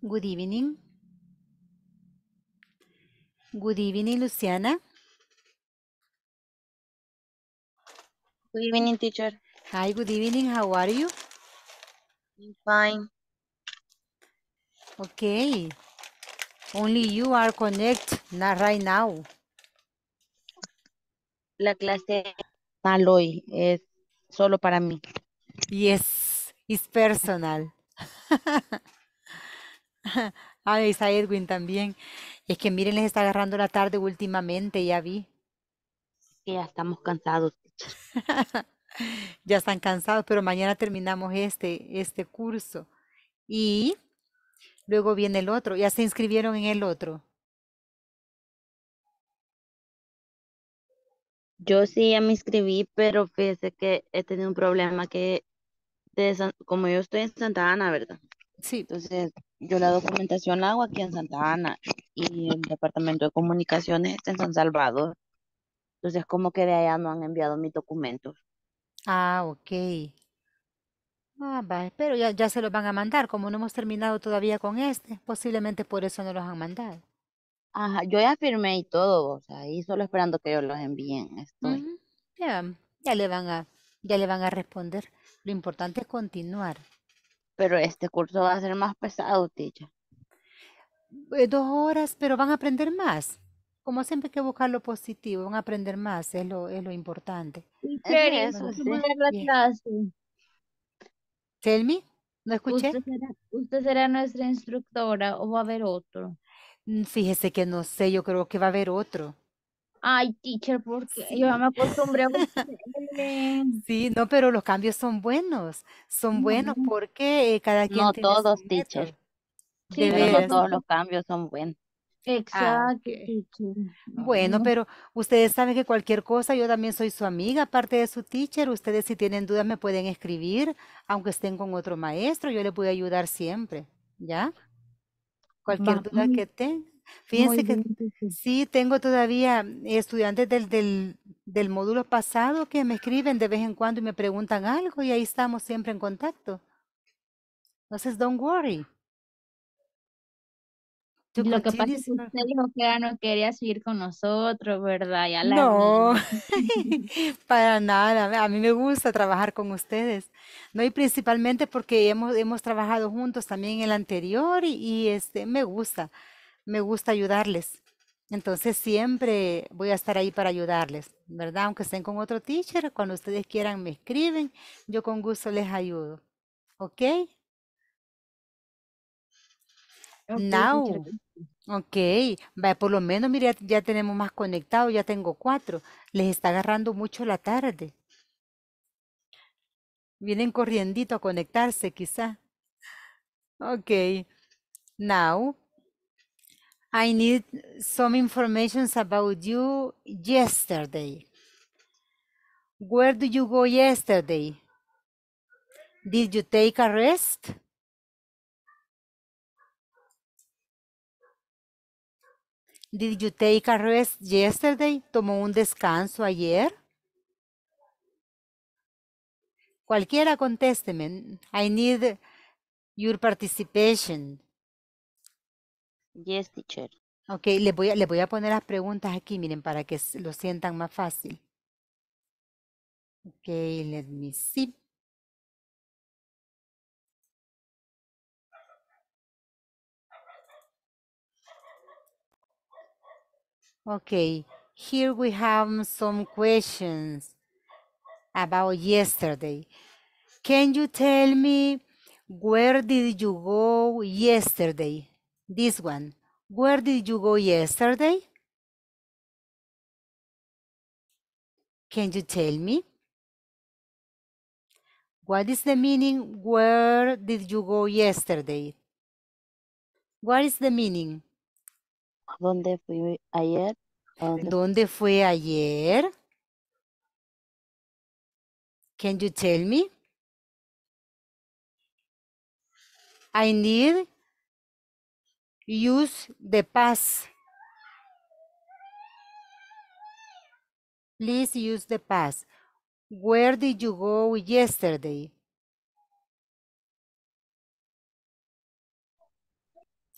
Good evening. Good evening, Luciana. Good evening, teacher. Hi, good evening. How are you? I'm fine. Okay. Only you are connect not right now. La clase tal es solo para mí. Yes, it's personal. Ah, está Edwin también. Es que miren, les está agarrando la tarde últimamente, ya vi. ya estamos cansados. ya están cansados, pero mañana terminamos este, este curso. Y luego viene el otro. ¿Ya se inscribieron en el otro? Yo sí ya me inscribí, pero fíjese que he tenido un problema que como yo estoy en Santa Ana, ¿verdad? Sí. Entonces, yo la documentación hago aquí en Santa Ana y el Departamento de Comunicaciones está en San Salvador. Entonces, como que de allá no han enviado mis documentos. Ah, ok. Ah, vale, pero ya, ya se los van a mandar, como no hemos terminado todavía con este, posiblemente por eso no los han mandado. Ajá, yo ya firmé y todo, o sea, ahí solo esperando que ellos los envíen, estoy. Ya, ya le van a, ya le van a responder. Lo importante es continuar pero este curso va a ser más pesado, Tilla. Eh, dos horas, pero van a aprender más. Como siempre hay que buscar lo positivo, van a aprender más, es lo, es lo importante. ¿Qué eso, ¿no escuché? usted será nuestra instructora o va a haber otro? Mm, fíjese que no sé, yo creo que va a haber otro. Ay, teacher, porque qué? yo me acostumbré a Sí, no, pero los cambios son buenos, son buenos porque eh, cada quien No todos, teacher. todos los cambios son buenos. Exacto. Ah, bueno, pero ustedes saben que cualquier cosa, yo también soy su amiga, aparte de su teacher. Ustedes si tienen dudas me pueden escribir, aunque estén con otro maestro, yo les puedo ayudar siempre, ¿ya? Cualquier duda que tengan. Fíjense que sí, tengo todavía mm, estudiantes del, del, del, módulo pasado que me escriben de vez en cuando y me preguntan algo y ahí estamos siempre en contacto. Entonces, don't worry. Lo que pasa es que usted no quería seguir con nosotros, ¿verdad? Ya la no, para nada. A mí me gusta trabajar con ustedes. No, y principalmente porque hemos, hemos trabajado juntos también en el anterior y, y este, me gusta me gusta ayudarles. Entonces siempre voy a estar ahí para ayudarles, ¿verdad? Aunque estén con otro teacher, cuando ustedes quieran me escriben, yo con gusto les ayudo. ¿Ok? okay Now. Ok, por lo menos, mire, ya tenemos más conectados, ya tengo cuatro. Les está agarrando mucho la tarde. Vienen corriendito a conectarse, quizá. Ok. Now, I need some information about you yesterday. Where do you go yesterday? Did you take a rest? Did you take a rest yesterday? ¿Tomó un descanso ayer? Cualquiera contésteme. I need your participation. Yes, teacher. Ok, les voy, a, voy a poner las preguntas aquí, miren, para que lo sientan más fácil. Ok, let me see. Okay, here we have some questions about yesterday. Can you tell me where did you go yesterday? This one. Where did you go yesterday? Can you tell me? What is the meaning, where did you go yesterday? What is the meaning? ¿Dónde fui ayer? ¿Dónde, ¿Dónde fue ayer? Can you tell me? I need use the past. Please use the past. Where did you go yesterday?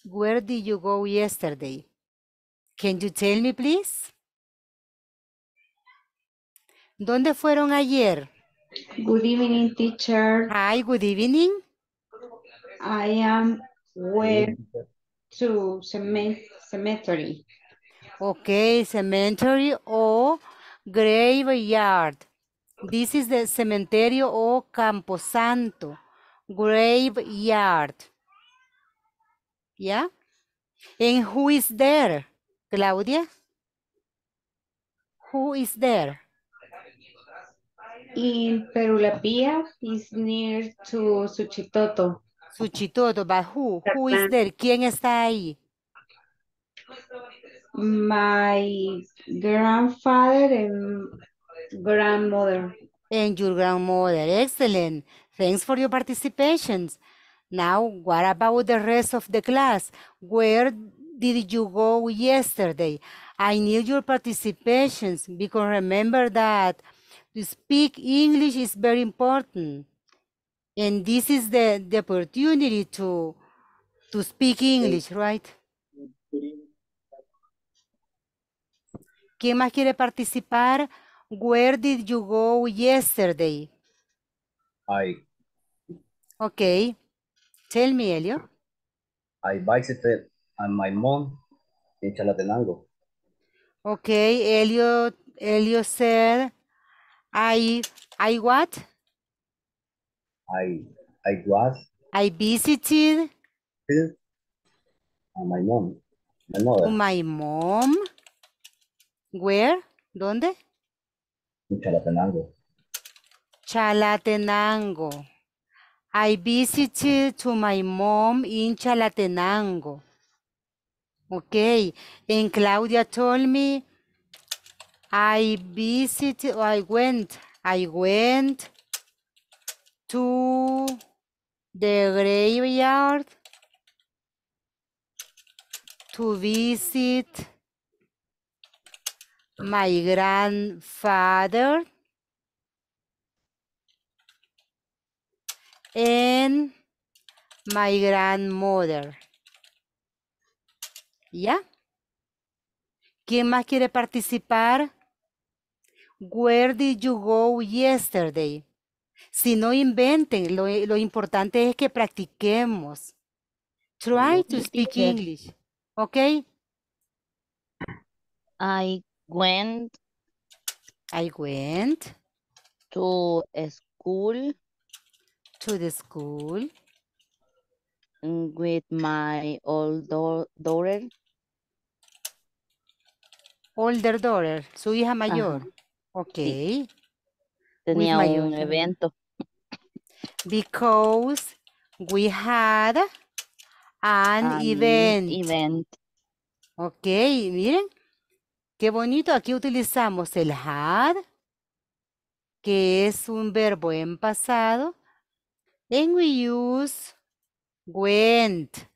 Where did you go yesterday? Can you tell me, please? ¿Dónde fueron ayer? Good evening, teacher. Hi, good evening. I am where to cement cemetery. Okay, cemetery or graveyard. This is the cementerio o camposanto. Graveyard. Yeah? And who is there, Claudia? Who is there? In Perulapia is near to Suchitoto. Suchitoto, but who? Who is there? ¿Quién está ahí? My grandfather and grandmother. And your grandmother. Excellent. Thanks for your participations. Now, what about the rest of the class? Where did you go yesterday? I need your participations because remember that to speak English is very important. And this is the, the opportunity to, to speak English, right? ¿Quién más quiere participar? Where did you go yesterday? I. Okay. Tell me, Elio. I visited and my mom in Chalatenango. Okay, Elio, Elio said, I, I what? I I was. I visited. My mom. My mom. Where? ¿Dónde? In Chalatenango. Chalatenango. I visited to my mom in Chalatenango. Okay. And Claudia told me I visited, I went, I went to the graveyard to visit my grandfather and my grandmother. ¿Ya? ¿Quién más quiere participar? Where did you go yesterday? Si no inventen, eh, lo, importante es que practiquemos. Try to speak English, ¿ok? I went. I went. To school. To the school. With my older daughter. Older daughter, su hija mayor. Ok. Tenía un evento because we had an, event. event. Ok, miren, qué bonito. Aquí utilizamos el had, que es un verbo en pasado. And we use went.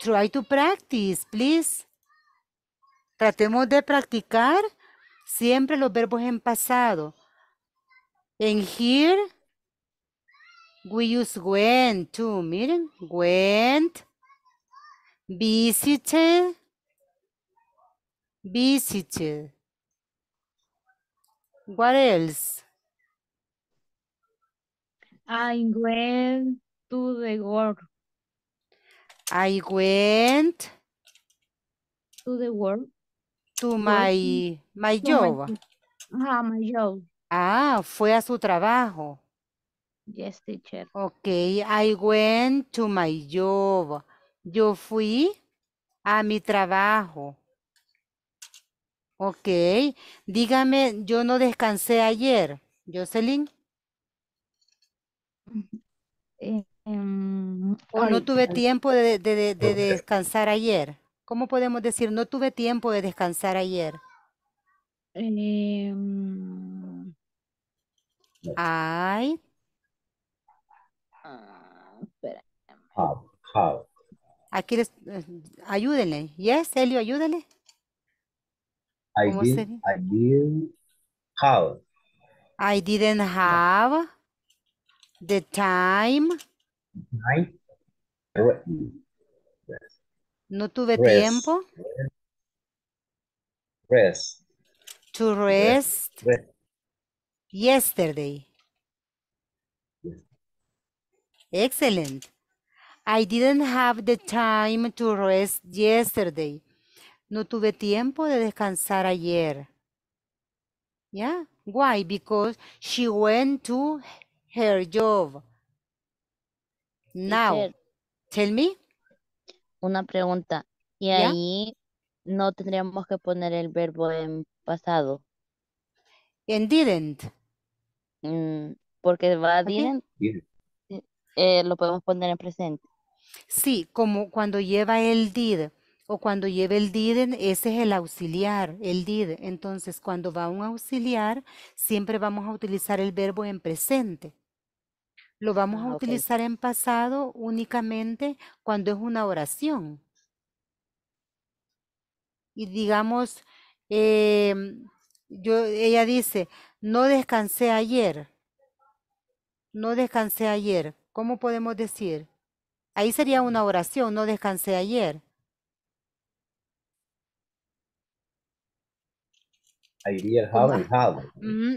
Try to practice, please. Tratemos de practicar siempre los verbos en pasado. En here We use went to, miren. Went, visited, visited. What else? I went to the world. I went to the world. To my, my job. ah, my job. Ah, fue a su trabajo. Yes, teacher. Ok, I went to my job. Yo fui a mi trabajo. Ok, dígame, yo no descansé ayer, Jocelyn. Eh, em, o no tuve tiempo de, descansar ayer. ¿Cómo podemos decir no tuve tiempo de descansar ayer? I em, Have. Aquí eh, ayúdenle. Yes, Elio, ayúdenle. I, didn't have the time. No tuve tiempo. Rest. To rest. Yesterday. Excellent. I didn't have the time to rest yesterday. No tuve tiempo de descansar ayer. Yeah. Why? Because she went to her job. Now, tell me. Una pregunta. Y ahí no tendríamos que poner el verbo en pasado. En didn't. Mm, porque va a didn't. Eh, lo podemos poner en presente. Sí, como cuando lleva el did o cuando lleva el did, ese es el auxiliar, el did. Entonces, cuando va un auxiliar, siempre vamos a utilizar el verbo en presente. Lo vamos a ah, utilizar en pasado únicamente cuando es una oración. Y digamos, em, ella dice, no descansé ayer. No descansé ayer. ¿Cómo podemos decir? Ahí sería una oración, no descansé ayer.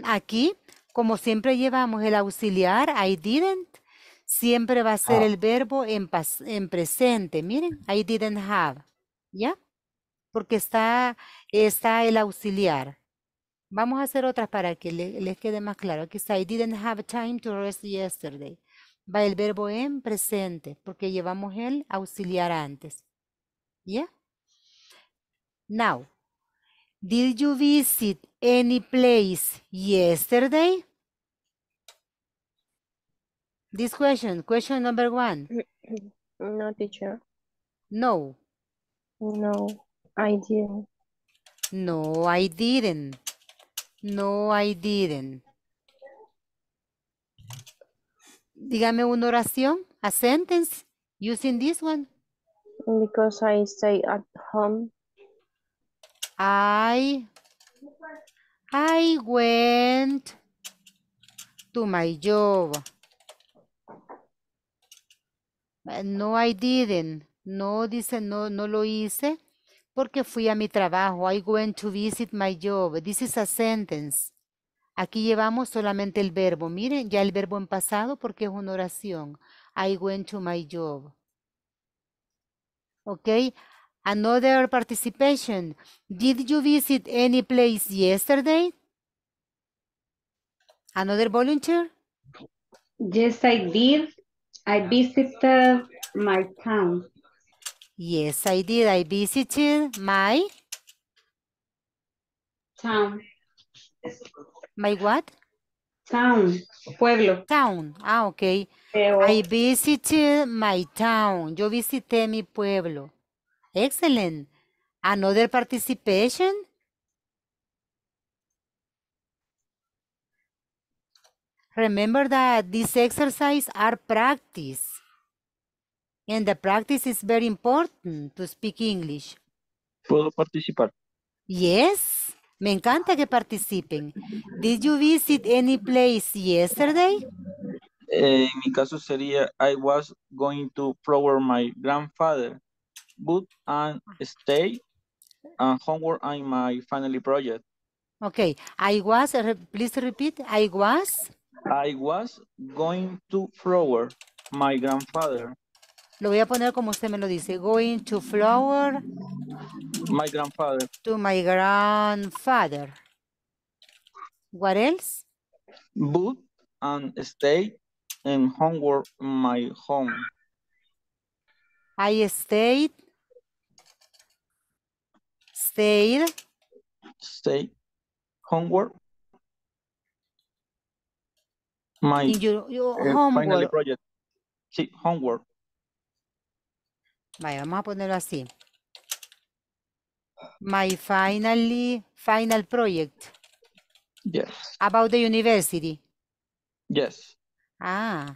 Aquí, como siempre llevamos el auxiliar, I didn't, siempre va a ser ah. el verbo en, en presente. Miren, I didn't have, ¿ya? Porque está, está el auxiliar. Vamos a hacer otras para que les quede más claro. Aquí está, I didn't have time to rest yesterday va el verbo en presente, porque llevamos el auxiliar antes. ¿Ya? Yeah? Now, did you visit any place yesterday? This question, question number one. Mm, mm, no, teacher. No. No, I didn't. No, I didn't. No, I didn't. Dígame una oración, a sentence, using this one. Because I stay at home. I, I went to my job. Eh, no, I didn't. No, dice, no, no lo hice porque fui a mi trabajo. I went to visit my job. This is a sentence. Aquí llevamos solamente el verbo. Miren, ya el verbo en pasado porque es una oración. I went to my job. Okay. Another participation. Did you visit any place yesterday? Another volunteer? Yes, I did. I visited my town. Yes, I did. I visited my town. My what? Town, pueblo. Town, ah, ok. I visited my town. Yo visité mi pueblo. Excellent. Another participation? Remember that these exercises are practice. And the practice is very important to speak English. ¿Puedo participar? Yes. Me encanta que participen. Did you visit any place yesterday? Eh, en mi caso sería, I was going to flower my grandfather, but and stay and homework on my family project. Okay, I was, please repeat, I was? I was going to flower my grandfather, Lo voy a poner como usted me lo dice. Going to flower. My grandfather. To my grandfather. What else? Boot and stay and homework my home. I stayed. Stayed. Stay. Homework. My eh, homework. Sí, homework vamos a ponerlo así. My finally final project. Yes. About the university. Yes. Ah,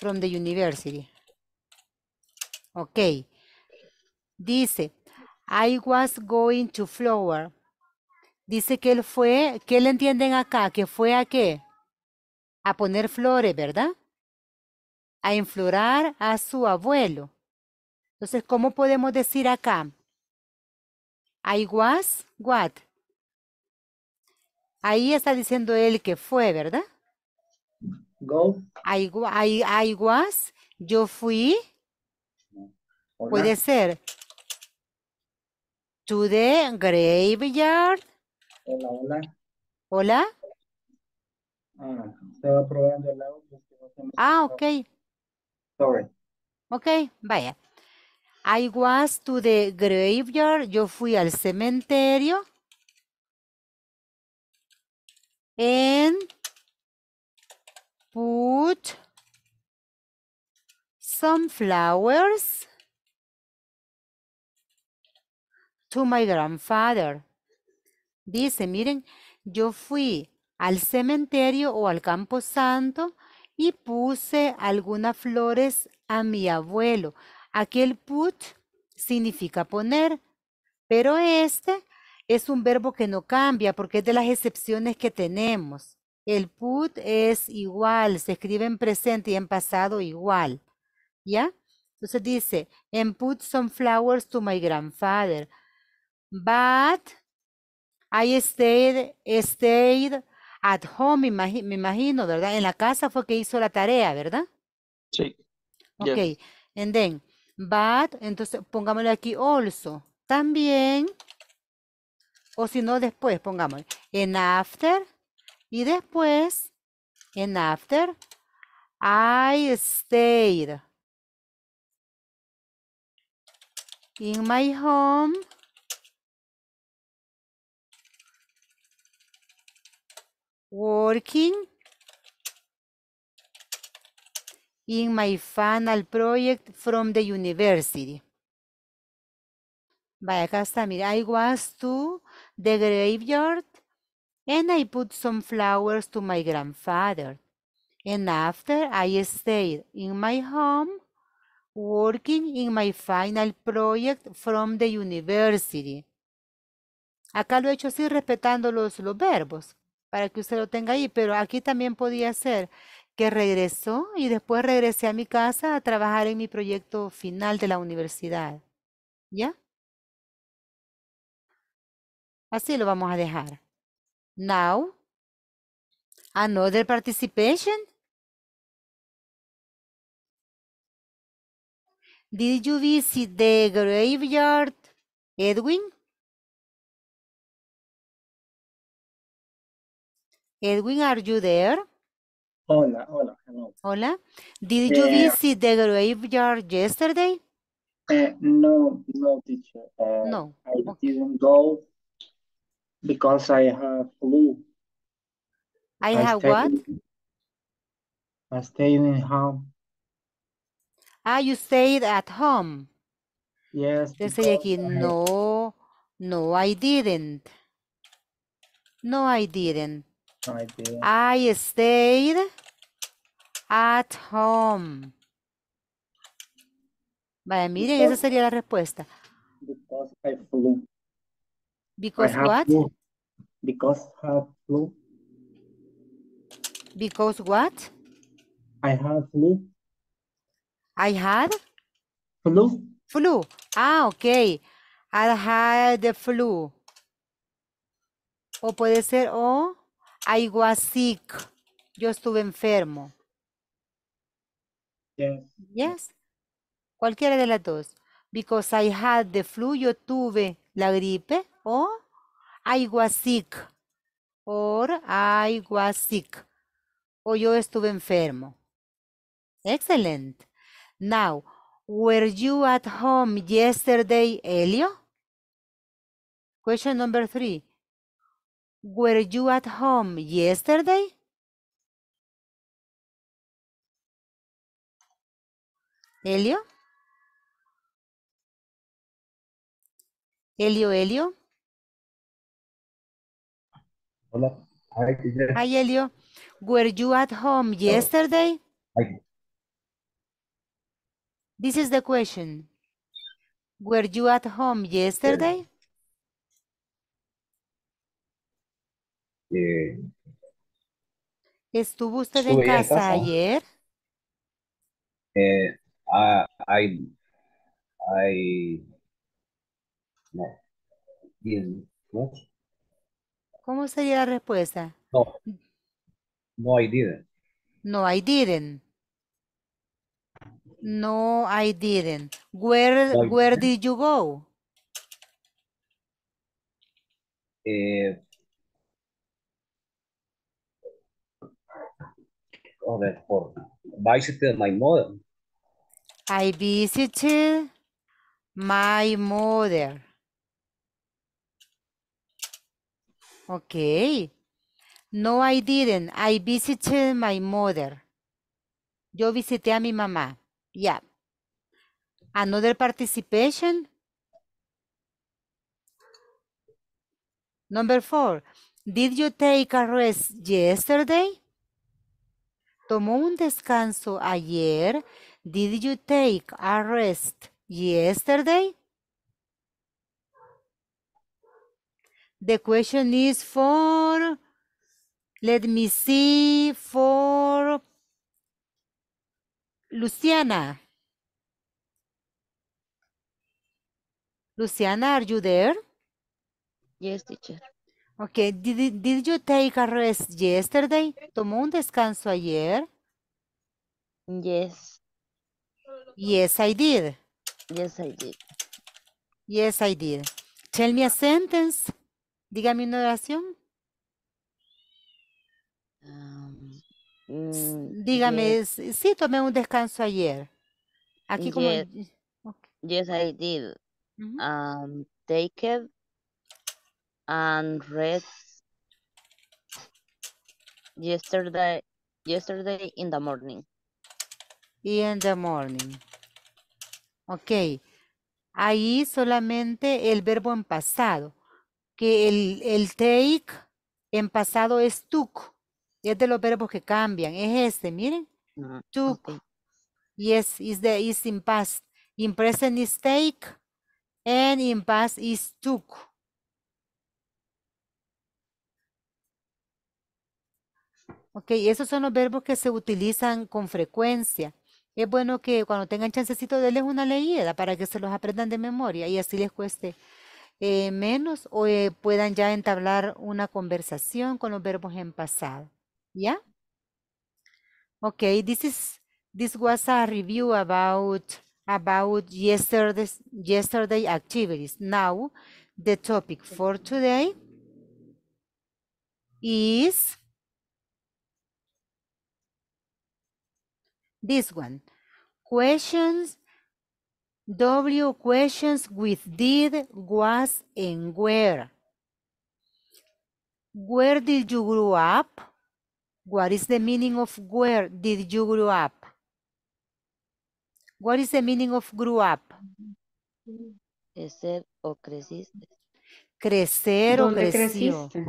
from the university. Ok. Dice, I was going to flower. Dice que él fue, ¿qué le entienden acá? ¿Que fue a qué? A poner flores, ¿verdad? A inflorar a su abuelo. Entonces, ¿cómo podemos decir acá? I was what? Ahí está diciendo él que fue, ¿verdad? Go. I, was, yo fui. Puede ser. To the graveyard. Hola, hola. Hola. Ah, probando el audio. Ah, ok. Sorry. Ok, vaya. I was to the graveyard. Yo fui al cementerio. And put some flowers to my grandfather. Dice, miren, yo fui al cementerio o al campo santo y puse algunas flores a mi abuelo. Aquí el put significa poner, pero este es un verbo que no cambia porque es de las excepciones que tenemos. El put es igual, se escribe en presente y en pasado igual. ¿Ya? Entonces dice, en put some flowers to my grandfather. But I stayed, stayed at home, me imagino, ¿verdad? En la casa fue que hizo la tarea, ¿verdad? Sí. Ok. And then, But, entonces pongámosle aquí also. También. O si no, después pongámosle. En after. Y después. En after. I stayed. In my home. Working. in my final project from the university. Vaya, acá está, mira, I was to the graveyard and I put some flowers to my grandfather. And after I stayed in my home working in my final project from the university. Acá lo he hecho así respetando los, los verbos para que usted lo tenga ahí, pero aquí también podía ser que regresó y después regresé a mi casa a trabajar en mi proyecto final de la universidad. ¿Ya? Así lo vamos a dejar. Now, another participation. Did you visit the graveyard, Edwin? Edwin, are you there? Hola, hola, hello. Hola. Did you eh, visit the graveyard yesterday? Uh, no, no, teacher. Uh, no. I okay. didn't go because I have flu. I, I have what? I stayed in home. Ah, you stayed at home. Yes. They say aquí, no, no, I didn't. No, I didn't. I stayed at home. Vaya, miren, esa sería la respuesta. Because I flew. Because what? Because I flew. Because what? I had flu. I had? Flu. Flu. Ah, ok. I had the flu. O puede ser, o... I was sick. Yo estuve enfermo. Yes. Yes. Cualquiera de las dos. Because I had the flu, yo tuve la gripe. O I was sick. Or I was sick. O yo estuve enfermo. Excellent. Now, were you at home yesterday, Elio? Question number three. Were you at home yesterday? Elio? Elio, Elio? Hola. Hi, Hi, Elio. Were you at home oh. yesterday? Hi. This is the question. Were you at home yesterday? Eh, ¿Estuvo usted en casa, ayer? Eh, ah, I, I, no, ¿Cómo sería la respuesta? No, no I didn't. No, I didn't. No, I didn't. Where, where did you go? Eh, over for visited my mother. I visited my mother. Okay. No, I didn't. I visited my mother. Yo visité a mi mamá. Yeah. Another participation. Number four. Did you take a rest yesterday? tomó un descanso ayer? Did you take a rest yesterday? The question is for, let me see, for Luciana. Luciana, are you there? Yes, teacher. Okay, did, you take a rest yesterday? ¿Tomó un descanso ayer? Yes. Yes, I did. Yes, I did. Yes, I did. Tell me a sentence. Dígame una oración. Um, mm, dígame, sí, tomé un descanso ayer. Aquí como... Yes, I did. um, take it and read yesterday yesterday in the morning. In the morning. Ok. Ahí solamente el verbo en pasado. Que el, take en pasado es took. Es de los verbos que cambian. Es este, miren. Took. Yes, is the is in past. In present is take. And in past is took. Ok, esos son los verbos que se utilizan con frecuencia. Es bueno que cuando tengan chancecito denles una leída para que se los aprendan de memoria y así les cueste eh, menos o eh, puedan ya entablar una conversación con los verbos en pasado. ¿Ya? Ok, this is this was a review about about yesterday's yesterday activities. Now the topic for today is this one. Questions, W questions with did, was, and where. Where did you grow up? What is the meaning of where did you grow up? What is the meaning of grew up? Crecer o creciste. Crecer o creció. Creciste?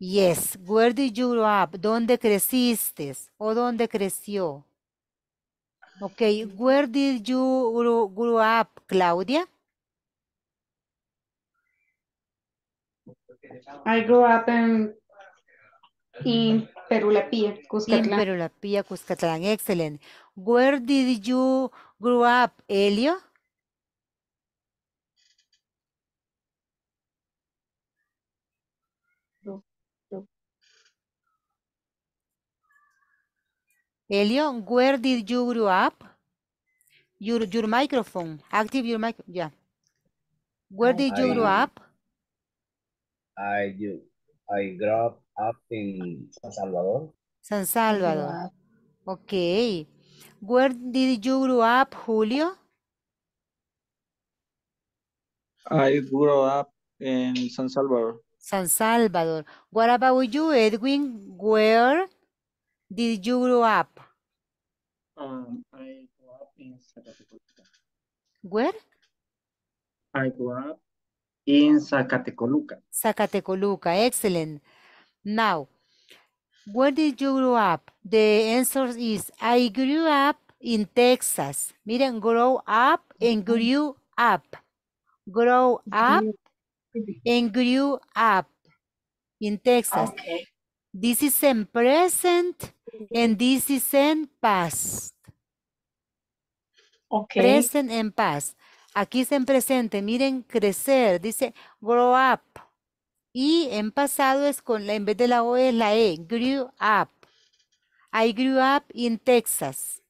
Yes, where did you grow up? ¿Dónde creciste? ¿O dónde creció? Okay, where did you grow, up, Claudia? I grew up in, in Perulapilla, Cuscatlán. In Perulapilla, Cuscatlán. Excellent. Where did you grow up, Elio? Elio, where did you grow up? Your, your microphone. Active your mic. Yeah. Where did you grow up? I I grew up in San Salvador. San Salvador. Okay. Where did you grow up, Julio? I grew up in San Salvador. San Salvador. What about you, Edwin? Where Did you grow up? Um, I grew up in Zacatecoluca. Where? I grew up in Zacatecoluca. Zacatecoluca, excellent. Now, where did you grow up? The answer is, I grew up in Texas. Miren, grow up and grew up. Grow up and grew up in Texas. This is in present and this is in past. Okay. Present and past. Aquí es en presente, miren, crecer, dice grow up. Y en pasado es con la, en vez de la O es la E, grew up. I grew up in Texas.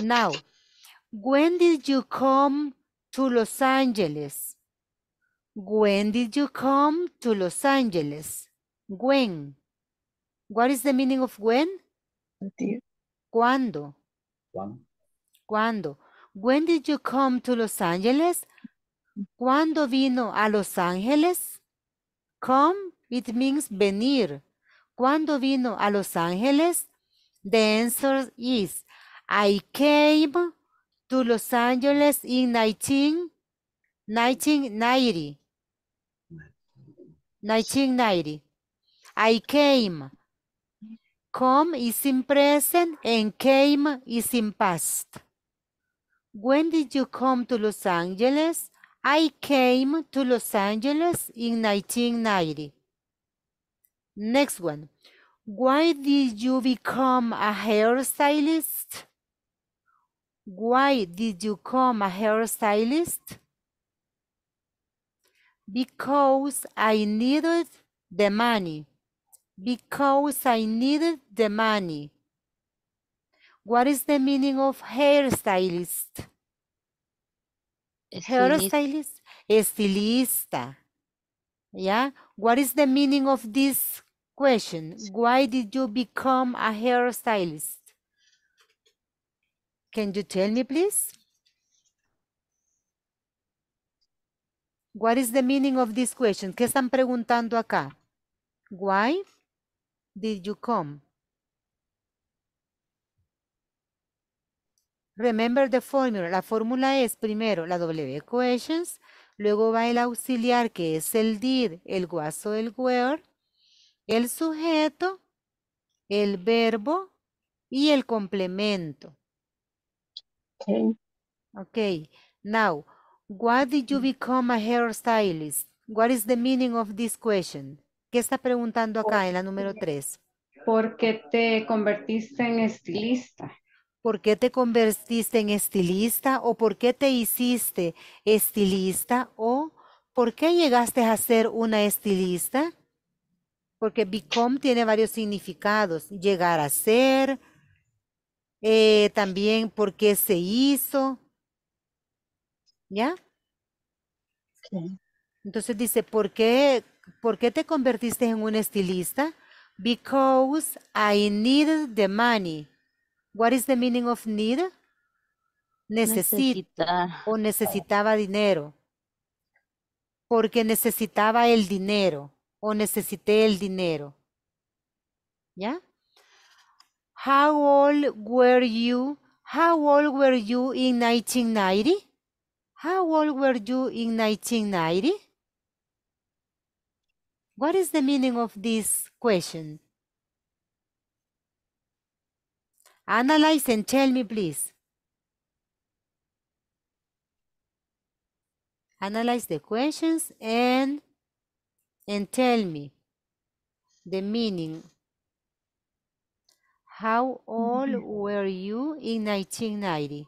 Now, when did you come to Los Angeles? When did you come to Los Angeles? When. What is the meaning of when? Cuando, cuando. When did you come to Los Angeles? Cuando vino a Los Ángeles? Come, it means venir. Cuando vino a Los Ángeles? The answer is, I came to Los Angeles in 1990. 1990. I came. Come is in present and came is in past. When did you come to Los Angeles? I came to Los Angeles in 1990. Next one. Why did you become a hairstylist? Why did you become a hairstylist? Because I needed the money because I needed the money. What is the meaning of hairstylist? Hairstylist? Estilista. Yeah? What is the meaning of this question? Why did you become a hairstylist? Can you tell me, please? What is the meaning of this question? ¿Qué están preguntando acá? Why? Did you come? Remember the formula. La fórmula es primero la W questions, luego va el auxiliar que es el did, el guaso, el were, el sujeto, el verbo y el complemento. Okay. Okay. Now, what did you mm. become a hairstylist? What is the meaning of this question? ¿Qué está preguntando acá en la número 3? ¿Por qué te convertiste en estilista? ¿Por qué te convertiste en estilista? ¿O por qué te hiciste estilista? ¿O por qué llegaste a ser una estilista? Porque become tiene varios significados. Llegar a ser, eh, también por qué se hizo. ¿Ya? Entonces dice, ¿por qué ¿Por qué te convertiste en un estilista? Because I need the money. What is the meaning of need? Necesita, o necesitaba dinero. Porque necesitaba el dinero o necesité el dinero. ¿Ya? How old were you? How old were you in 1990? How old were you in 1990? What is the meaning of this question? Analyze and tell me, please. Analyze the questions and, and tell me the meaning. How old mm-hmm. were you in 1990?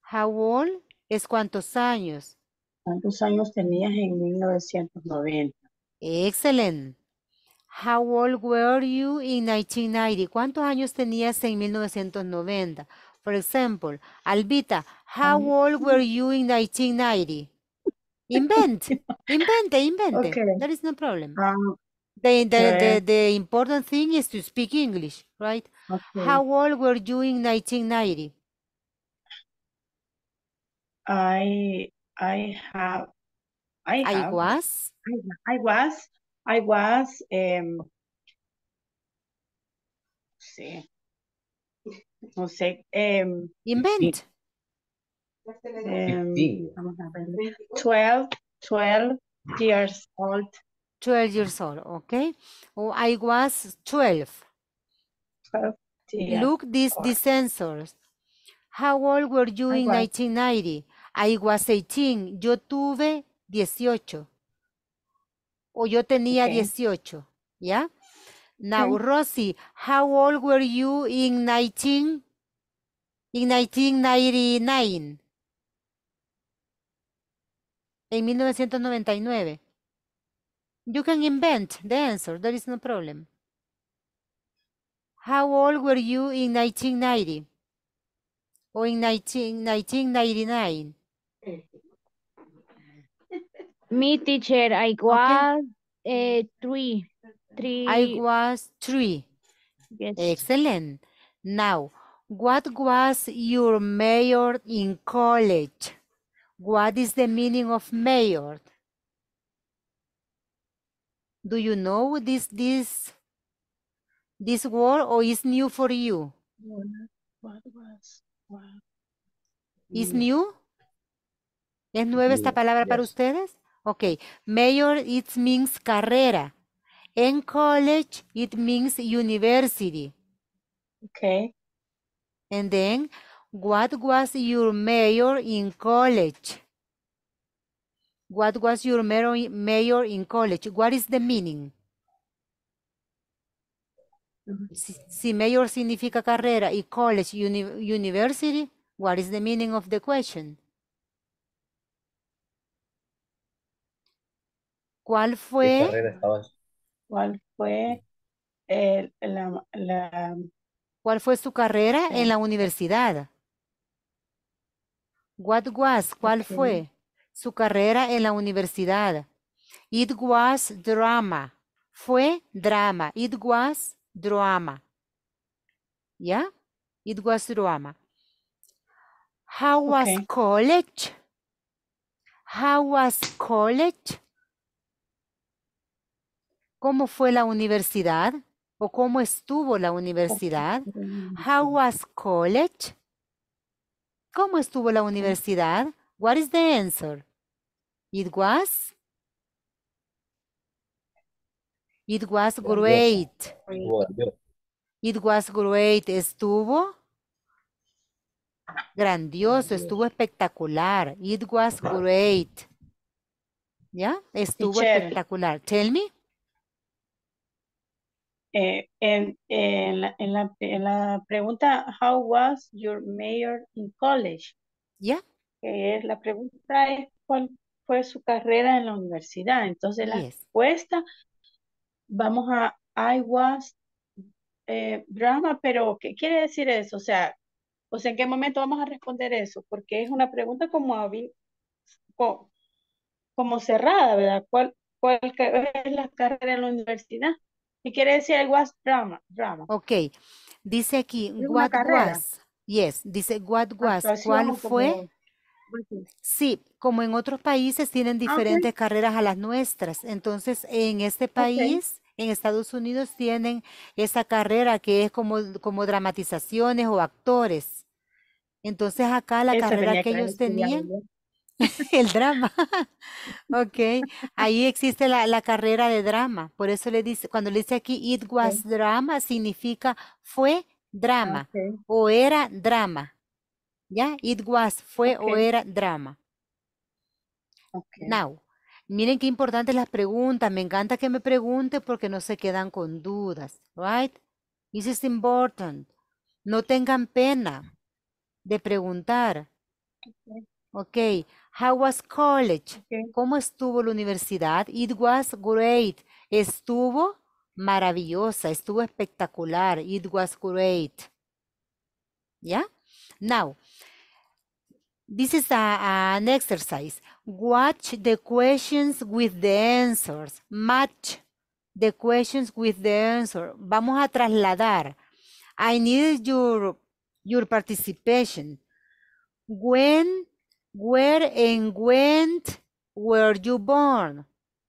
How old cuántos años? ¿Cuántos años tenías en 1990? Excelente. How old were you in 1990? ¿Cuántos años tenías en 1990? For example, Albita, how ah, old were you in 1990? Invent, invente, invent, There is no problem. Ah, the, the, the, important thing is to speak English, right? How old were you in 1990? I I have I, I have, was I, I, was I was um sí. no sé um invent um, 12 12 years old 12 years old okay oh, I was 12 12 look this the sensors how old were you I in 1990 I was 18. Yo tuve 18. O yo tenía 18. ¿Ya? Now, Rosy, Rosie, how old were you in 19? In 1999. En 1999. You can invent the answer. There is no problem. How old were you in 1990? O in 1999? Me, teacher, I was okay. uh, eh, three. three. I was three. Yes. Excellent. Now, what was your major in college? What is the meaning of major? Do you know this this this word or is new for you? What was Is new? ¿Es nueva esta palabra yes. para ustedes? Okay, mayor it means carrera. In college it means university. Okay. And then, what was your mayor in college? What was your mayor in college? What is the meaning? Mm-hmm. Si, si mayor significa carrera y college uni, university, what is the meaning of the question? ¿Cuál fue, ¿Cuál fue cuál fue su carrera en la universidad? What was, cuál fue su carrera en la universidad? It was drama. Fue drama. It was drama. ¿Ya? It was drama. How was college? How was college? ¿Cómo fue la universidad? ¿O cómo estuvo la universidad? How was college? ¿Cómo estuvo la universidad? What is the answer? It was? It was great. It was great. Estuvo grandioso, estuvo espectacular. It was great. ¿Ya? Estuvo espectacular. Tell me. Eh, en, la, en, la, pregunta, how was your mayor in college? la pregunta es cuál fue su carrera en la universidad. Entonces la respuesta, vamos a I was eh, drama, pero ¿qué quiere decir eso? O sea, o sea, ¿en qué momento vamos a responder eso? Porque es una pregunta como, como cerrada, ¿verdad? ¿Cuál, ¿Cuál es la carrera en la universidad? Y quiere decir el drama. Ok. Dice aquí, what was. Yes, dice what was. ¿Cuál fue? Sí, como en otros países tienen ah, diferentes carreras a las nuestras. Entonces, en este país... en Estados Unidos tienen esa carrera que es como, como dramatizaciones o actores. Entonces acá la carrera que, ellos tenían, el drama. ok. Ahí existe la, carrera de drama. Por eso le dice, cuando le dice aquí it was drama, significa fue ah, drama o era drama. ¿Ya? It was, fue o era drama. Now, miren qué importantes las preguntas. Me encanta que me pregunten porque no se quedan con dudas. Right? This is important. No tengan pena de preguntar. Ok. How was college? ¿Cómo estuvo la universidad? It was great. Estuvo maravillosa, estuvo espectacular. It was great. ¿Ya? Yeah? Now, this is an exercise. Watch the questions with the answers. Match the questions with the answer. Vamos a trasladar. I need your, your participation. When Where and when were you born?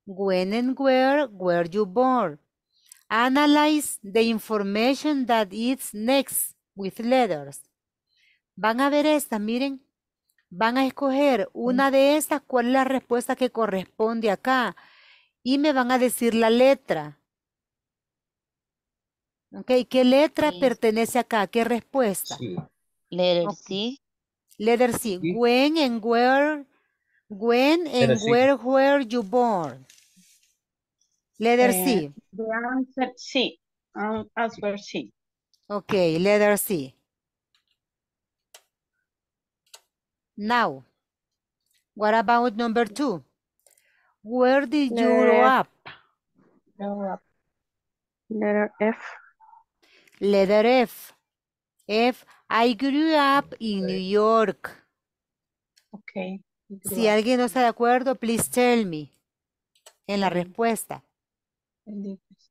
When and where were you born? Analyze the information that is next with letters. Van a ver esta, miren. Van a escoger una mm. de estas, cuál es la respuesta que corresponde acá. Y me van a decir la letra. ¿Ok? ¿Qué letra pertenece acá? ¿Qué respuesta? Sí. Letter C. C. When and where, when and where were you born? Letter uh, C. Eh, the answer C. Um, answer C. Okay, letter C. Now, what about number two? Where did letter you grow up? Grow up. Letter F. Letter F. F. I grew up in New York. Okay. Si alguien no está de acuerdo, please tell me. En la respuesta.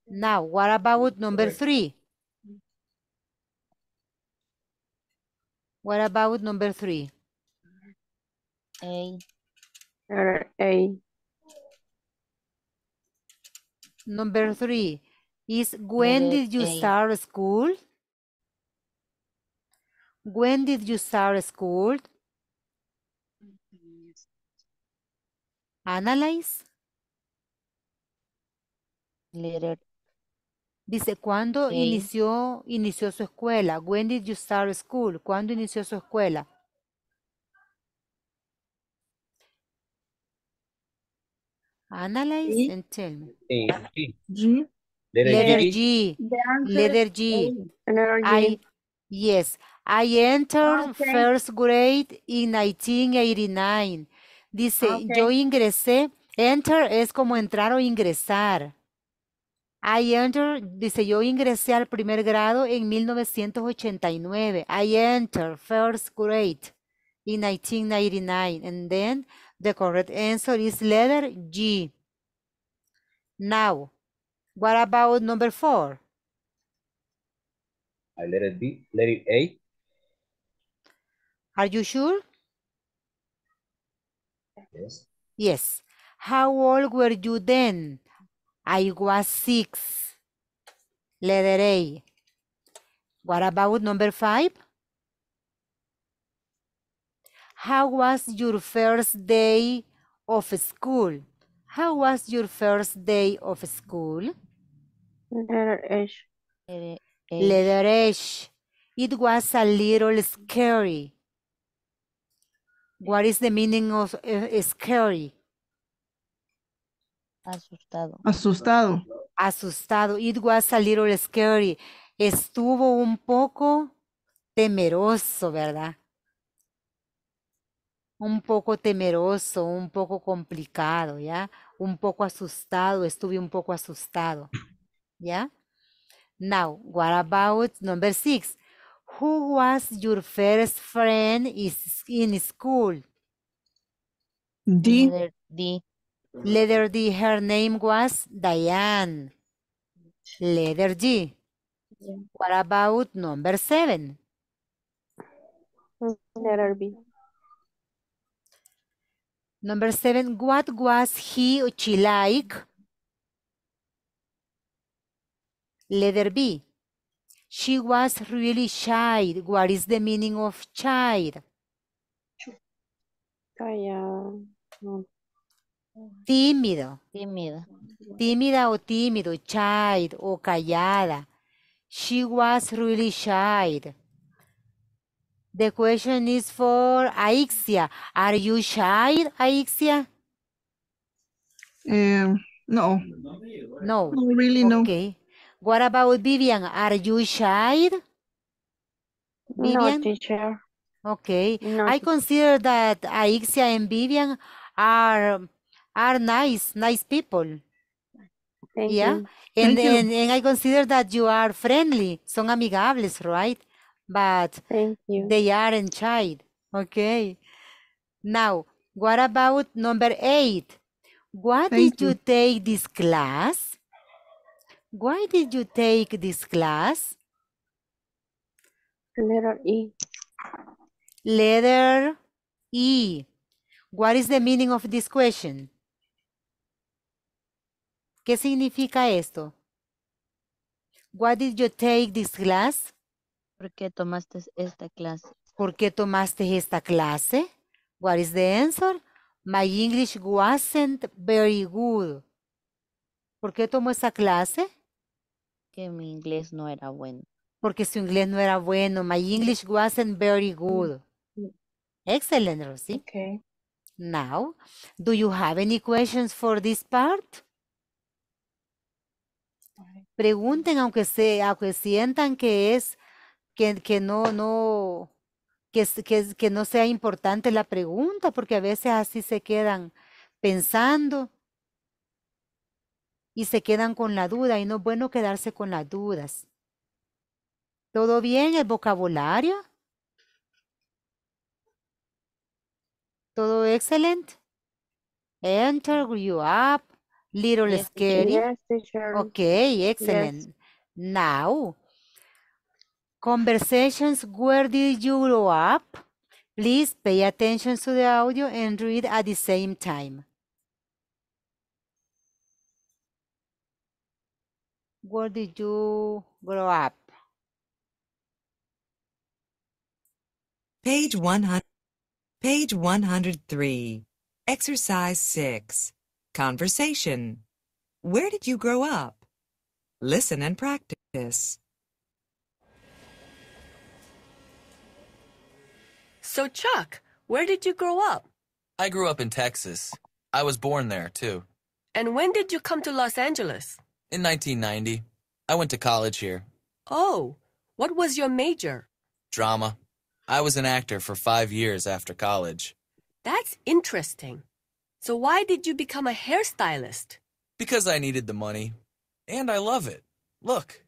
Now, what about number three? Mm. What about number three? A. A. Number three is when did you start school? When did you start school? Analyze. Dice, ¿cuándo inició, inició su escuela? When did you start school? ¿Cuándo inició su escuela? Analyze and tell me. Eh, G. Letter G. Letter G. Letter G. yes, I entered first grade in 1989. Dice, yo ingresé. Enter es como entrar o ingresar. I entered, dice, yo ingresé al primer grado en 1989. I entered first grade in 1999. And then the correct answer is letter G. Now, what about number four? I let it be letter A. Are you sure? Yes. Yes. How old were you then? I was six. Letter A. What about number five? How was your first day of school? How was your first day of school? Letter H. Letter H. It was a little scary. What is the meaning of eh, scary? Asustado. Asustado. Asustado. It was a little scary. Estuvo un poco temeroso, ¿verdad? Un poco temeroso, un poco complicado, ¿ya? Un poco asustado, estuve un poco asustado, ¿ya? Now, what about number six? Who was your first friend is in school? D. Letter D. Letter D. Her name was Diane. Letter D. Yeah. What about number seven? Letter B. Number seven, what was he or she like? Letter B. She was really shy. What is the meaning of shy? Callado. Tímido. Tímido. Tímida o tímido. Shy o callada. She was really shy. The question is for Aixia. Are you shy, Aixia? Um, eh, no. No. no really, no. Okay. What about Vivian? Are you shy? Vivian? No, teacher. Okay. No. I consider that Aixia and Vivian are are nice, nice people. Thank yeah. You. And, Thank and, you. and I consider that you are friendly. Son amigables, right? But Thank you. they aren't shy. Okay. Now, what about number eight? What Thank did you. you take this class? Why did you take this class? Letter E. Letter E. What is the meaning of this question? ¿Qué significa esto? Why did you take this class? ¿Por qué tomaste esta clase? ¿Por qué tomaste esta clase? What is the answer? My English wasn't very good. ¿Por qué tomó esa clase? que mi inglés no era bueno. Porque su inglés no era bueno. My English wasn't very good. Mm. Excellent, Rosie. Okay. Now, do you have any questions for this part? Pregunten aunque se, aunque sientan que es que, que no, no, que, que no sea importante la pregunta, porque a veces así se quedan pensando y se quedan con la duda y no es bueno quedarse con las dudas. ¿Todo bien el vocabulario? ¿Todo excelente? Enter, you up, little scary. Okay, ok, excellent. Now, conversations, where did you grow up? Please pay attention to the audio and read at the same time. Where did you grow up? Page 100. Page 103. Exercise 6. Conversation. Where did you grow up? Listen and practice. So, Chuck, where did you grow up? I grew up in Texas. I was born there, too. And when did you come to Los Angeles? In 1990. I went to college here. Oh, what was your major? Drama. I was an actor for five years after college. That's interesting. So why did you become a hairstylist? Because I needed the money. And I love it. Look,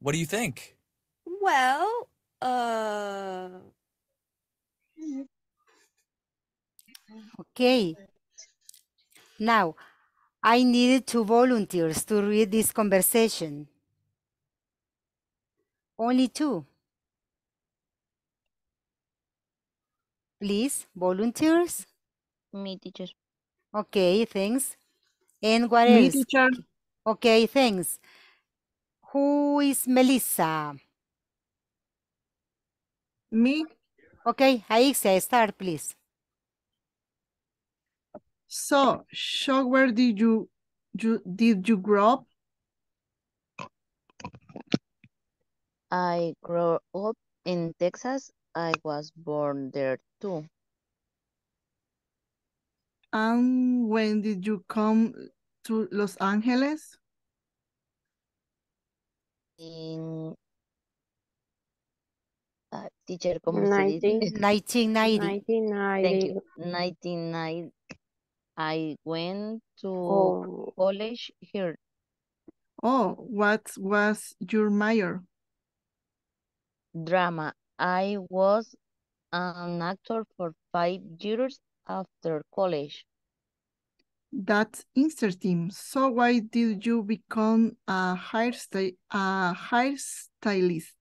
what do you think? Well, uh... Okay. Now, I needed two volunteers to read this conversation. Only two. Please, volunteers? Me, teacher. Okay, thanks. And what Me, else? teacher. Okay, thanks. Who is Melissa? Me. Okay, Aixia, start, please. So, Shock, where did you, you did you grow up? I grew up in Texas. I was born there too. And when did you come to Los Angeles? In uh, teacher, 1990. 1990. 1990. I went to oh. college here. Oh, what was your major? Drama. I was an actor for five years after college. That's interesting. So why did you become a hairstyle a hairstylist?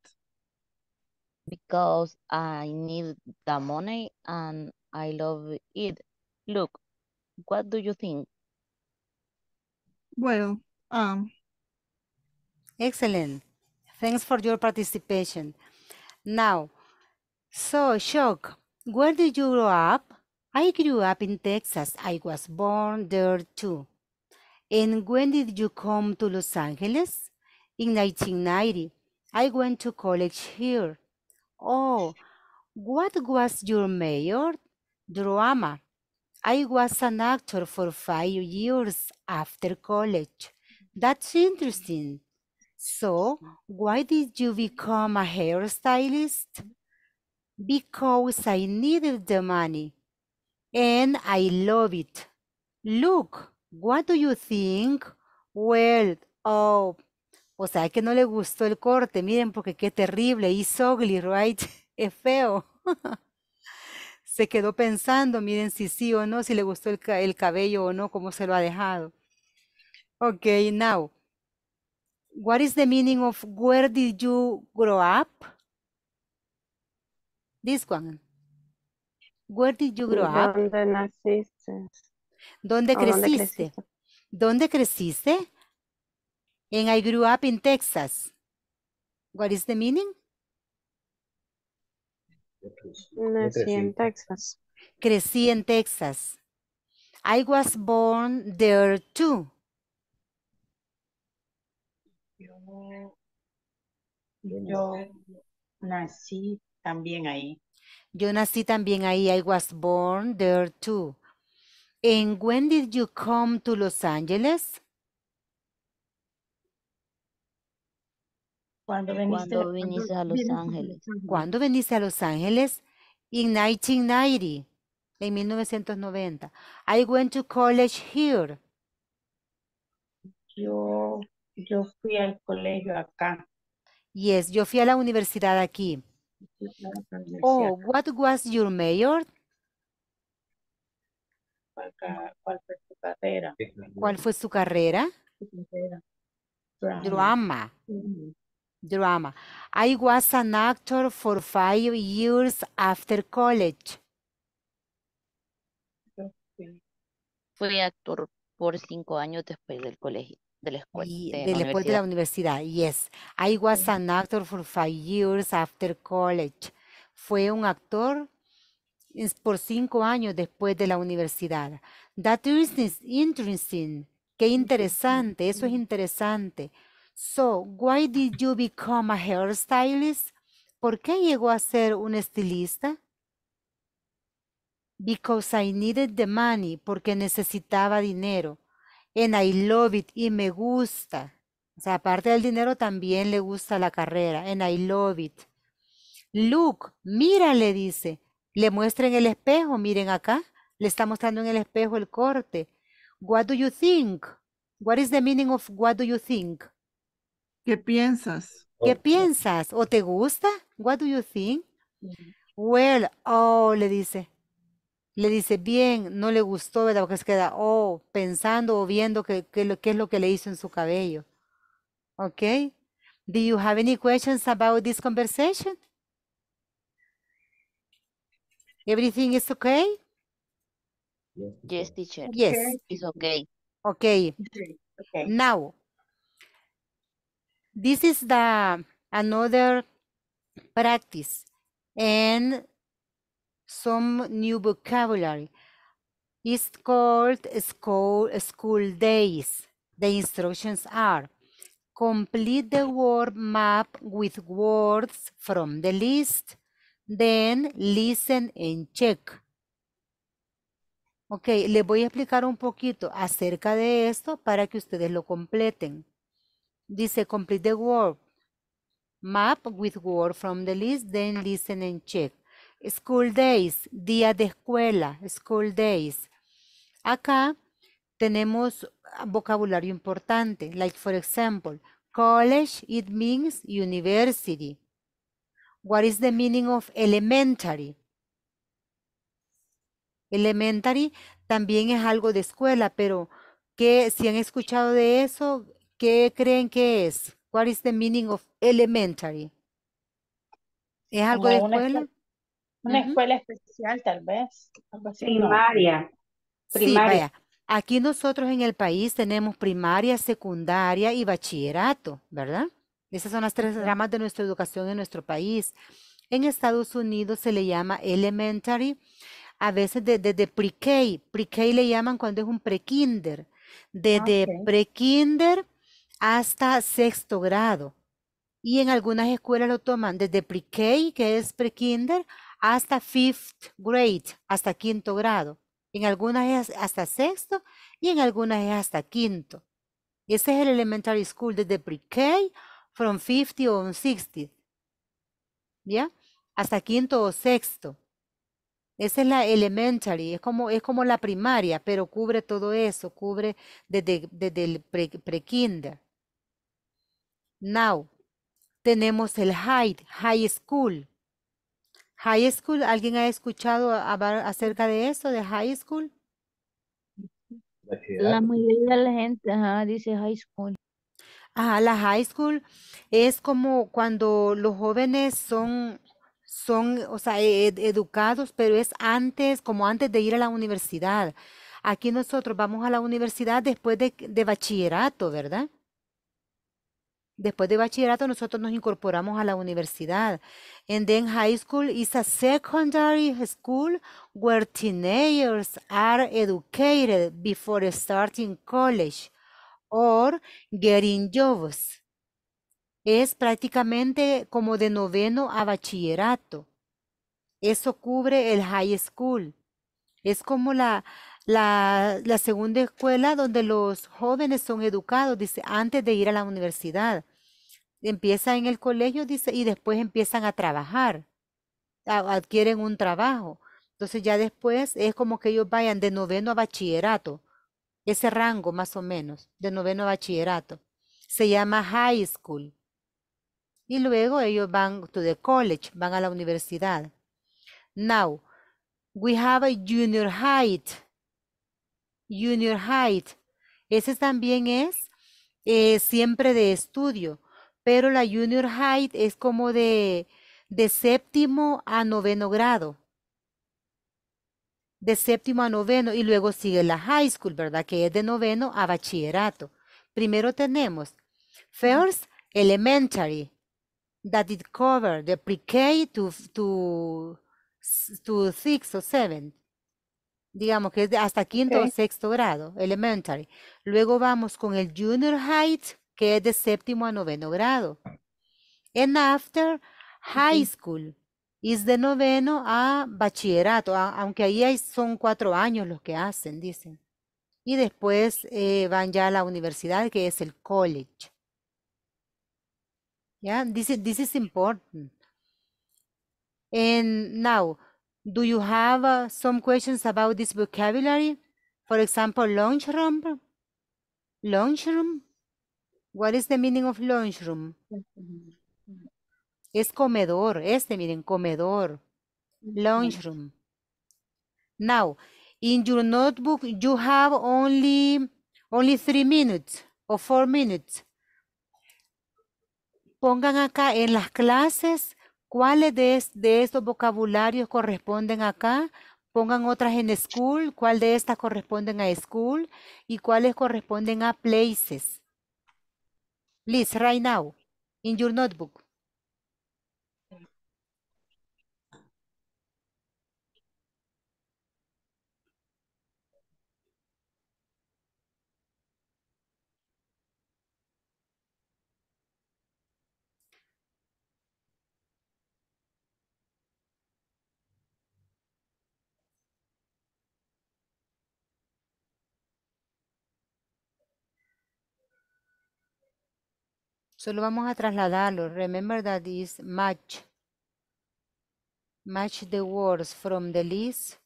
Because I need the money and I love it. Look, what do you think? Well, um. Excellent. Thanks for your participation. Now, so Shock, where did you grow up? I grew up in Texas. I was born there too. And when did you come to Los Angeles? In 1990. I went to college here. Oh, what was your major? Drama. I was an actor for five years after college. That's interesting. So, why did you become a hairstylist? Because I needed the money. And I love it. Look, what do you think? Well, oh, o sea, que no le gustó el corte. Miren, porque qué terrible. It's ugly, right? Es feo. se quedó pensando, miren si sí o no, si le gustó el, cabello o no, cómo se lo ha dejado. Ok, now, what is the meaning of where did you grow up? This one. Where did you grow up? ¿Dónde naciste? ¿Dónde creciste? ¿Dónde creciste? And I grew up in Texas. What is the meaning? Nací en Texas. Crecí en Texas. I was born there too. Yo, yo nací también ahí. Yo nací también ahí. I was born there too. And when did you come to Los Angeles? Eh, cuando viniste, a Los Ángeles. Cuando viniste a Los Ángeles? In 1990, en 1990. I went to college here. Yo, yo fui al colegio acá. Yes, yo fui a la universidad aquí. Oh, what was your major? ¿Cuál fue su carrera? ¿Cuál fue su carrera? Drama. Drama drama. I was an actor for five years after college. Fue actor por cinco años después del colegio, de la escuela. de, la después de la universidad, yes. I was an actor for five years after college. Fue un actor por cinco años después de la universidad. That is interesting. Qué interesante, eso es interesante. So, why did you become a hairstylist? ¿Por qué llegó a ser un estilista? Because I needed the money, porque necesitaba dinero. And I love it, y me gusta. O sea, aparte del dinero también le gusta la carrera. And I love it. Look, mira, le dice. Le muestra en el espejo, miren acá. Le está mostrando en el espejo el corte. What do you think? What is the meaning of what do you think? ¿Qué piensas? ¿Qué piensas? ¿O te gusta? What do you think? Mm. Well, oh, le dice. Le dice, bien, no le gustó, ¿verdad? Porque se queda, oh, pensando o viendo qué que, que es lo que le hizo en su cabello. ¿Ok? Do you have any questions about this conversation? Everything is okay? Yes, teacher. Yes. It's okay. Okay. okay. Now, this is the another practice and some new vocabulary. It's called school, school days. The instructions are complete the word map with words from the list, then listen and check. Ok, les voy a explicar un poquito acerca de esto para que ustedes lo completen. Dice, complete the word. Map with word from the list, then listen and check. School days, día de escuela, school days. Acá tenemos vocabulario importante, like for example, college, it means university. What is the meaning of elementary? Elementary también es algo de escuela, pero que si han escuchado de eso, ¿Qué creen que es? ¿Cuál es the meaning of elementary? ¿Es algo de escuela? Una escuela especial, tal vez. primaria. Primaria. Aquí nosotros en el país tenemos primaria, secundaria y bachillerato, ¿verdad? Esas son las tres ramas de nuestra educación en nuestro país. En Estados Unidos se le llama elementary, a veces desde pre-K. Pre-K le llaman cuando es un pre-kinder. Desde pre-kinder hasta sexto grado. Y en algunas escuelas lo toman desde pre-K, que es pre-kinder, hasta fifth grade, hasta quinto grado. En algunas es hasta sexto y en algunas es hasta quinto. ese es el elementary school desde pre-K, from 50 o 60. ¿Ya? Hasta quinto o sexto. Esa es la elementary, es como, es como la primaria, pero cubre todo eso, cubre desde, desde el pre-kinder. pre kinder Now. Tenemos el high, high school. High school, ¿alguien ha escuchado acerca de eso, de high school? La mayoría de la gente dice high school. Ajá, la high school es como cuando los jóvenes son, son o sea, e, educados, pero es antes, como antes de ir a la universidad. Aquí nosotros vamos a la universidad después de, de bachillerato, ¿verdad? Después de bachillerato nosotros nos incorporamos a la universidad. And then high school is a secondary school where teenagers are educated before starting college or getting jobs. Es prácticamente como de noveno a bachillerato. Eso cubre el high school. Es como la, la, segunda escuela donde los jóvenes son educados, dice, antes de ir a la universidad. Empieza en el colegio, dice, y después empiezan a trabajar, adquieren un trabajo. Entonces ya después es como que ellos vayan de noveno a bachillerato, ese rango más o menos, de noveno a bachillerato. Se llama high school. Y luego ellos van to the college, van a la universidad. Now, we have a junior height. Junior High. Ese también es eh, siempre de estudio, pero la Junior High es como de, de séptimo a noveno grado. De séptimo a noveno y luego sigue la high school, ¿verdad? Que es de noveno a bachillerato. Primero tenemos first elementary that it cover the pre-K to, to, to six or seven digamos que es de hasta quinto o sexto grado, elementary. Luego vamos con el junior high, que es de séptimo a noveno grado. And after high school es de noveno a bachillerato, aunque ahí son cuatro años los que hacen, dicen. Y después eh, van ya a la universidad, que es el college. Yeah, this is, this is important. And now, Do you have uh, some questions about this vocabulary? For example, room. Lounge room. What is the meaning of room? Es comedor. Este, miren, comedor. room. Now, in your notebook, you have only, only three minutes or four minutes. Pongan acá en las clases cuáles de, estos vocabularios corresponden acá, pongan otras en school, cuál de estas corresponden a school y cuáles corresponden a places. Please, right now, in your notebook. Solo vamos a trasladarlo. Remember that is match. Match the words from the list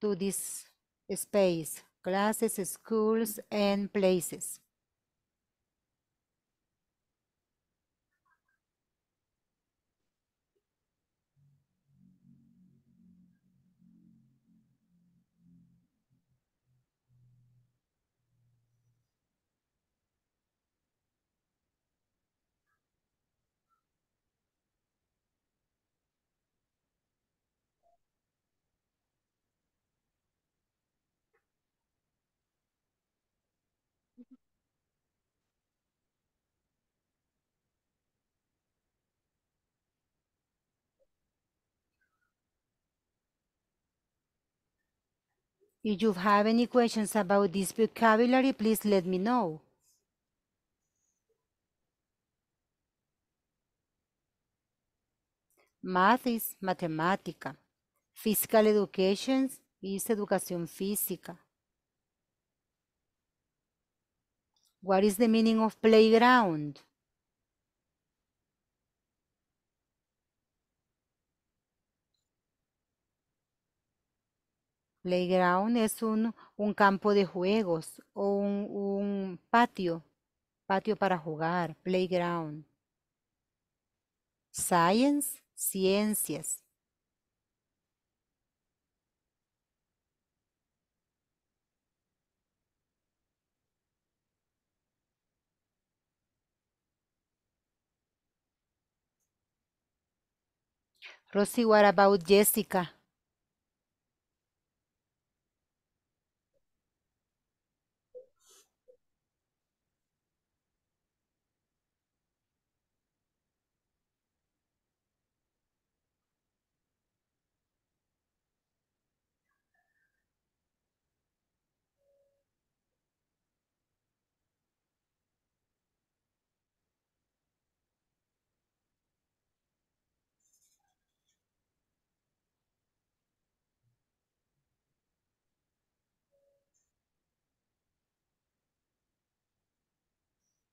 to this space. Classes, schools, and places. If you have any questions about this vocabulary, please let me know. Math is matemática. Physical education is educación física. What is the meaning of playground? Playground es un, campo de juegos o un, patio, patio para jugar, playground. Science, ciencias. Rosie, what about Jessica?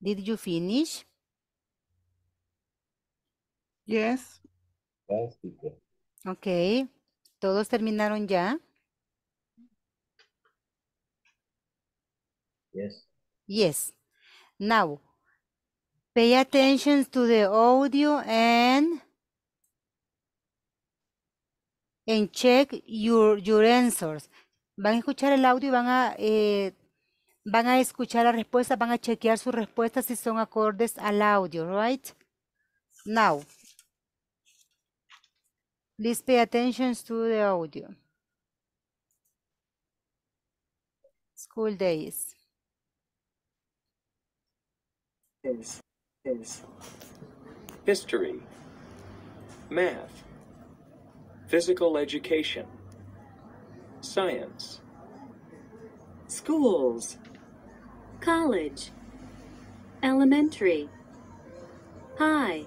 Did you finish? Yes. Okay. Ok. ¿Todos terminaron ya? Yes. Yes. Now, pay attention to the audio and and check your, your answers. Van a escuchar el audio y van a eh, van a escuchar la respuesta, van a chequear sus respuestas si son acordes al audio, right? Now, please pay attention to the audio. School days. History. Math. Physical education. Science. Schools. college, elementary, high,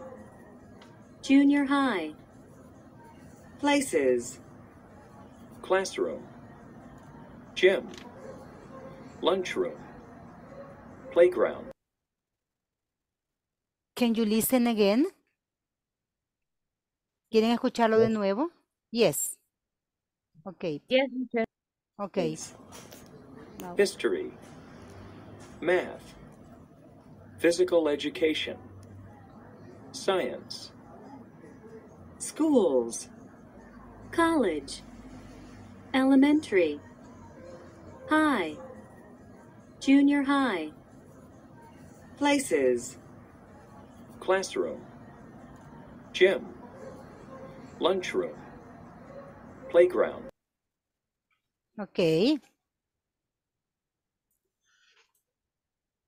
junior high, places, classroom, gym, lunchroom, playground. Can you listen again? ¿Quieren escucharlo de nuevo? Yes. Okay. Yes, Okay. History math, physical education, science, schools, college, elementary, high, junior high, places, classroom, gym, lunchroom, playground. Okay.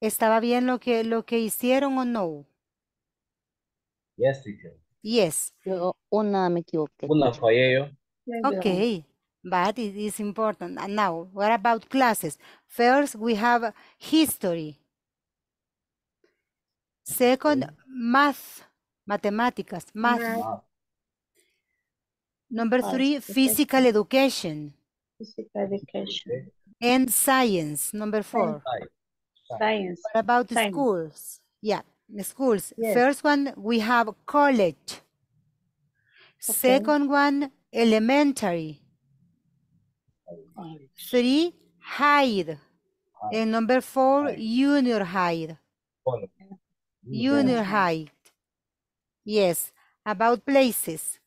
¿Estaba bien lo que, lo que hicieron o no? Yes, teacher. Yes. Yo una oh, me equivoqué. Una fallé Okay, but it is important. And now, what about classes? First, we have history. Second, math, matemáticas, math. Number three, physical education. Physical education. And science, number four. Science. What about the Science. schools? Yeah, the schools. Yes. First one, we have college. Okay. Second one, elementary. Three, high. And number four, high. junior high. College. Junior high. Yes, about places.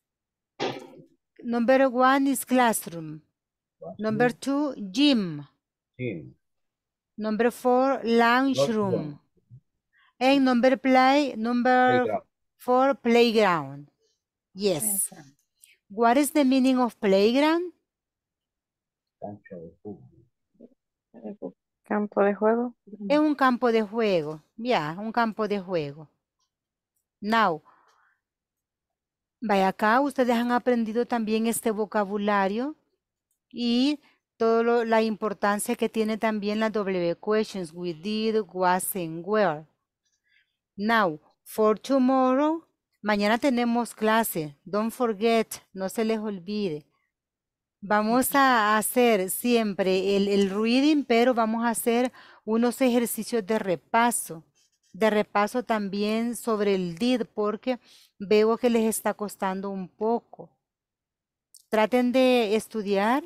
Number one is classroom. classroom. Number two, gym. Gym. Number four, lounge room. number play, number four, playground. Yes. What is the meaning of playground? Campo de juego. Campo Es un campo de juego. Ya, un campo de juego. Now, vaya acá, ustedes han aprendido también este vocabulario y toda la importancia que tiene también la W questions, we did, was and where. Now, for tomorrow, mañana tenemos clase, don't forget, no se les olvide. Vamos a hacer siempre el reading, pero vamos a hacer unos ejercicios de repaso. De repaso también sobre el did, porque veo que les está costando un poco. Traten de estudiar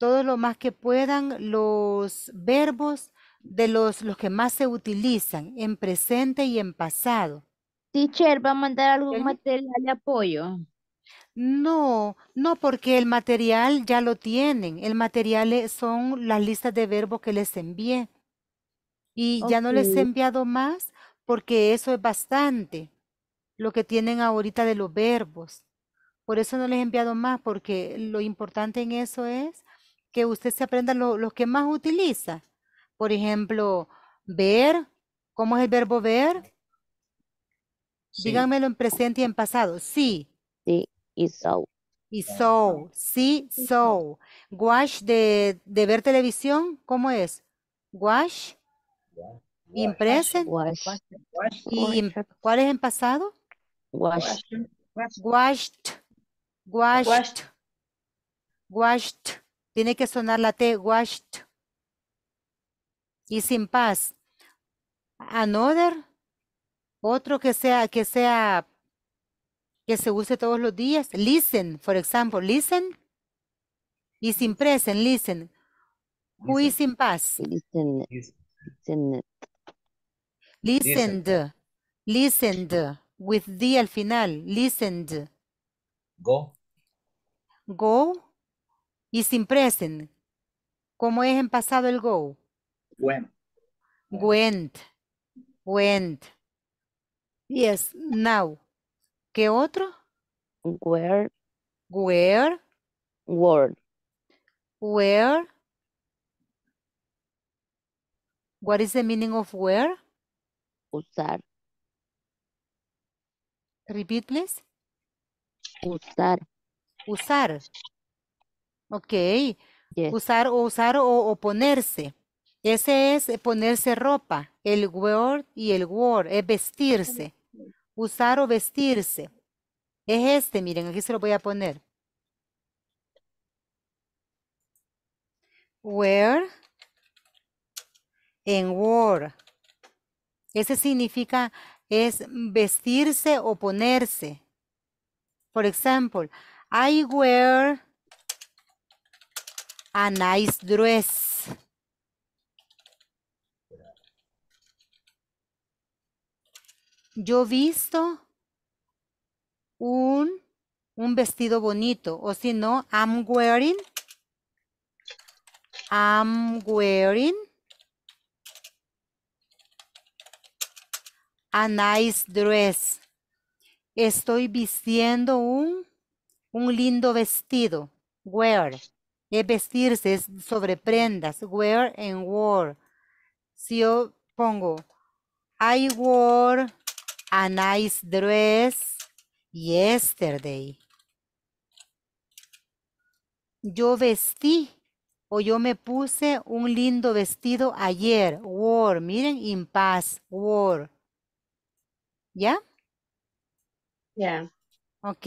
todo lo más que puedan los verbos de los, los que más se utilizan en presente y en pasado. Teacher, ¿va a mandar algún material de apoyo? No, no, porque el material ya lo tienen. El material eh, son las listas de verbos que les envié. Y ya no les he enviado más porque eso es bastante lo que tienen ahorita de los verbos. Por eso no les he enviado más, porque lo importante en eso es que usted se aprenda los que más utiliza. Por ejemplo, ver, ¿cómo es el verbo ver? Díganmelo en presente y en pasado. Sí. Sí, y so. Y so, sí, so. wash de, ver televisión, ¿cómo es? wash In present. Wash. ¿Y cuál es en pasado? Washed. Washed. Washed. Washed. Tiene que sonar la T, washed. Y sin paz. Another, otro que sea, que sea, que se use todos los días. Listen, for example, listen. Y sin present, listen. Who is in past? Listen. Listen. Listened. Listened. With D al final. Listened. Go. Go y sin present. ¿Cómo es en pasado el go? Went. Went. Went. Yes, now. ¿Qué otro? Where. Where. Word. Where. What is the meaning of where? Usar. Repeat, please. Usar. Usar. Ok. Usar o usar o, o, ponerse. Ese es ponerse ropa. El word y el word es vestirse. Usar o vestirse. Es este, miren, aquí se lo voy a poner. Wear en word. Ese significa es vestirse o ponerse. Por ejemplo, I wear a nice dress. Yo visto un, vestido bonito. O si no, I'm wearing. I'm wearing a nice dress. Estoy vistiendo un, un lindo vestido. Wear es vestirse, es sobre prendas, wear and wore. Si yo pongo, I wore a nice dress yesterday. Yo vestí o yo me puse un lindo vestido ayer, Wear, miren, in past, wore. ¿Ya? Ya. Yeah. Ok.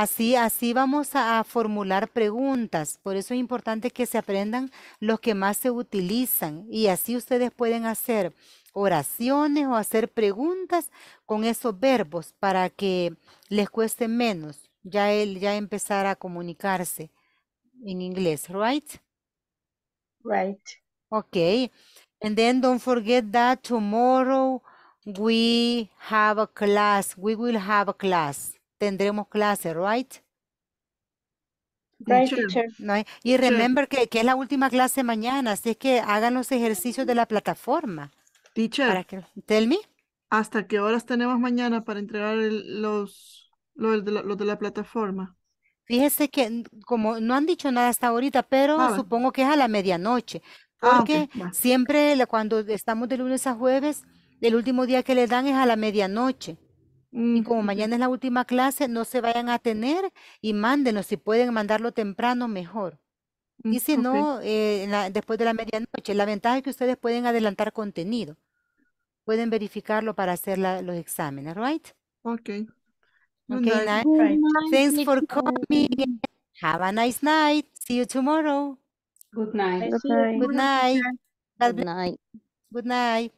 Así, así vamos a, formular preguntas. Por eso es importante que se aprendan los que más se utilizan. Y así ustedes pueden hacer oraciones o hacer preguntas con esos verbos para que les cueste menos ya él ya empezar a comunicarse en inglés, right? Right. Okay. And then don't forget that tomorrow we have a class. We will have a class tendremos clase, right? teacher. Y remember que, es la última clase mañana, así es que hagan los ejercicios de la plataforma. Teacher. tell me. ¿Hasta qué horas tenemos mañana para entregar los, los, de la, plataforma? Fíjese que como no han dicho nada hasta ahorita, pero ah, supongo que es a la medianoche. Ah, porque siempre cuando estamos de lunes a jueves, el último día que le dan es a la medianoche. Y como mañana es la última clase, no se vayan a tener y mándenos. Si pueden mandarlo temprano, mejor. Mm, y si no, eh, después de la medianoche. La ventaja es que ustedes pueden adelantar contenido. Pueden verificarlo para hacer los exámenes, right? Okay. Ok, okay, night. Thanks for coming. Have a nice night. See you tomorrow. Good night. Good night. Good night. Good night.